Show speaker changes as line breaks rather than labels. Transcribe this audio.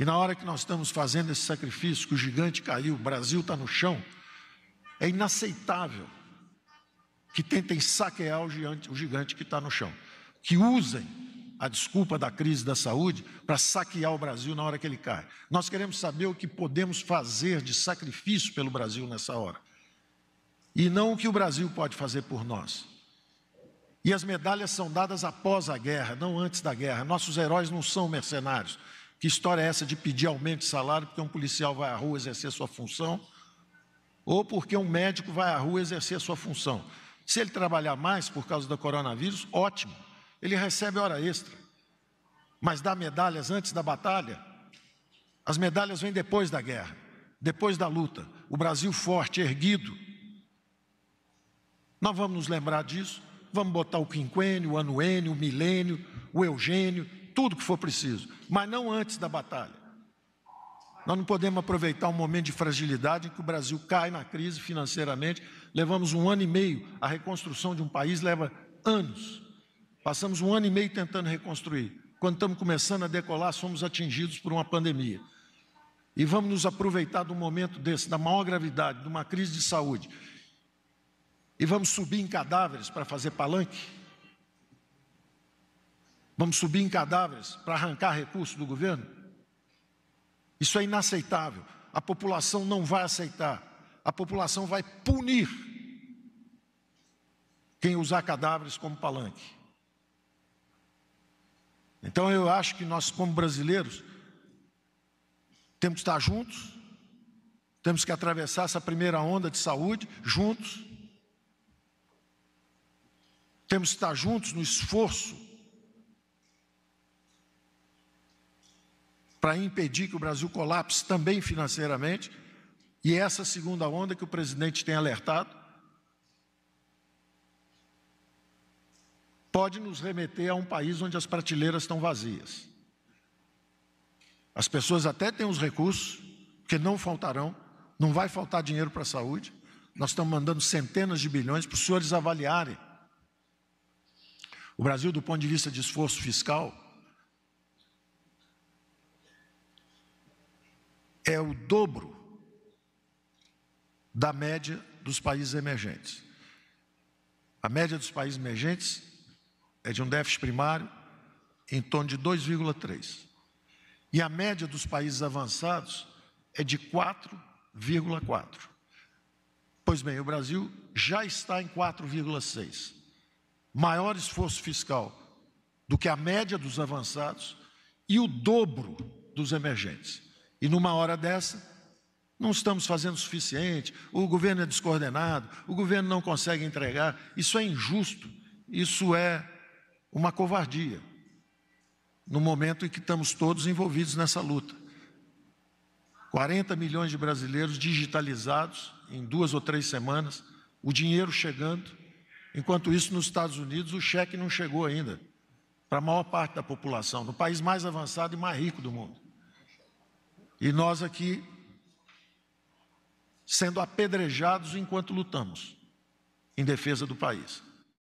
E na hora que nós estamos fazendo esse sacrifício, que o gigante caiu, o Brasil está no chão, é inaceitável que tentem saquear o gigante, o gigante que está no chão. Que usem a desculpa da crise da saúde para saquear o Brasil na hora que ele cai. Nós queremos saber o que podemos fazer de sacrifício pelo Brasil nessa hora. E não o que o Brasil pode fazer por nós. E as medalhas são dadas após a guerra, não antes da guerra. Nossos heróis não são mercenários. Que história é essa de pedir aumento de salário porque um policial vai à rua exercer sua função? Ou porque um médico vai à rua exercer sua função? Se ele trabalhar mais por causa do coronavírus, ótimo, ele recebe hora extra. Mas dá medalhas antes da batalha? As medalhas vêm depois da guerra, depois da luta. O Brasil forte, erguido. Nós vamos nos lembrar disso. Vamos botar o quinquênio, o anuênio, o milênio, o eugênio, tudo que for preciso, mas não antes da batalha. Nós não podemos aproveitar um momento de fragilidade em que o Brasil cai na crise financeiramente. Levamos um ano e meio, a reconstrução de um país leva anos. Passamos um ano e meio tentando reconstruir. Quando estamos começando a decolar, somos atingidos por uma pandemia. E vamos nos aproveitar de um momento desse, da maior gravidade, de uma crise de saúde. E vamos subir em cadáveres para fazer palanque? Vamos subir em cadáveres para arrancar recursos do governo? Isso é inaceitável. A população não vai aceitar. A população vai punir quem usar cadáveres como palanque. Então eu acho que nós, como brasileiros, temos que estar juntos, temos que atravessar essa primeira onda de saúde juntos, temos que estar juntos no esforço para impedir que o Brasil colapse também financeiramente, e é essa segunda onda que o presidente tem alertado, pode nos remeter a um país onde as prateleiras estão vazias. As pessoas até têm os recursos, que não faltarão, não vai faltar dinheiro para a saúde. Nós estamos mandando centenas de bilhões para os senhores avaliarem. O Brasil, do ponto de vista de esforço fiscal, é o dobro da média dos países emergentes. A média dos países emergentes é de um déficit primário em torno de 2,3. E a média dos países avançados é de 4,4. Pois bem, o Brasil já está em 4,6. Maior esforço fiscal do que a média dos avançados e o dobro dos emergentes. E numa hora dessa, não estamos fazendo o suficiente, o governo é descoordenado, o governo não consegue entregar. Isso é injusto, isso é uma covardia. No momento em que estamos todos envolvidos nessa luta. 40 milhões de brasileiros digitalizados em duas ou três semanas, o dinheiro chegando. Enquanto isso, nos Estados Unidos, o cheque não chegou ainda para a maior parte da população, no país mais avançado e mais rico do mundo. E nós aqui sendo apedrejados enquanto lutamos em defesa do país.